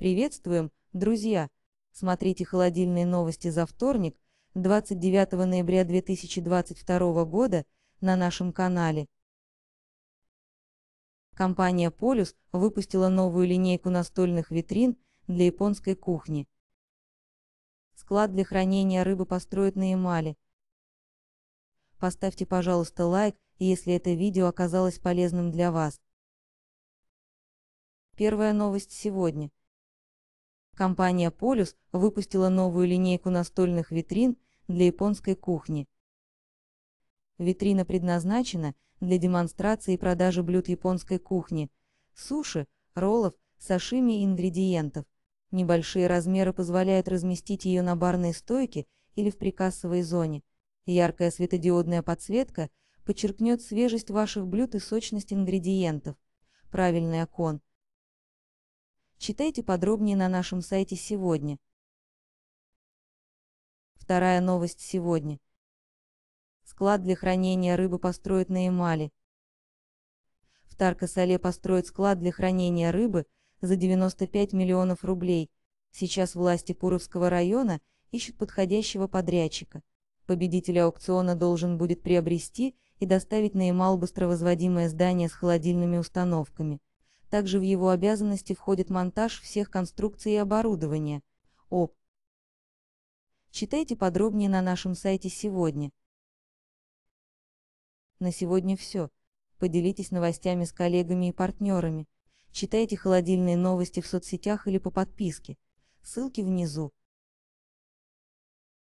Приветствуем, друзья! Смотрите холодильные новости за вторник, 29 ноября 2022 года на нашем канале. Компания Polus выпустила новую линейку настольных витрин для японской кухни. Склад для хранения рыбы построят на Ямале. Поставьте, пожалуйста, лайк, если это видео оказалось полезным для вас. Первая новость сегодня – компания Полюс выпустила новую линейку настольных витрин для японской кухни. Витрина предназначена для демонстрации и продажи блюд японской кухни, суши, роллов, сашими и ингредиентов. Небольшие размеры позволяют разместить ее на барной стойке или в прикассовой зоне. Яркая светодиодная подсветка подчеркнет свежесть ваших блюд и сочность ингредиентов. Правильный окон – Читайте подробнее на нашем сайте сегодня. Вторая новость сегодня. Склад для хранения рыбы построят на Ямале. В Таркасале построят склад для хранения рыбы за 95 миллионов рублей. Сейчас власти Куровского района ищут подходящего подрядчика. Победитель аукциона должен будет приобрести и доставить на Ямал быстровозводимое здание с холодильными установками – также в его обязанности входит монтаж всех конструкций и оборудования. ОП. Читайте подробнее на нашем сайте сегодня. На сегодня все. Поделитесь новостями с коллегами и партнерами. Читайте холодильные новости в соцсетях или по подписке. Ссылки внизу.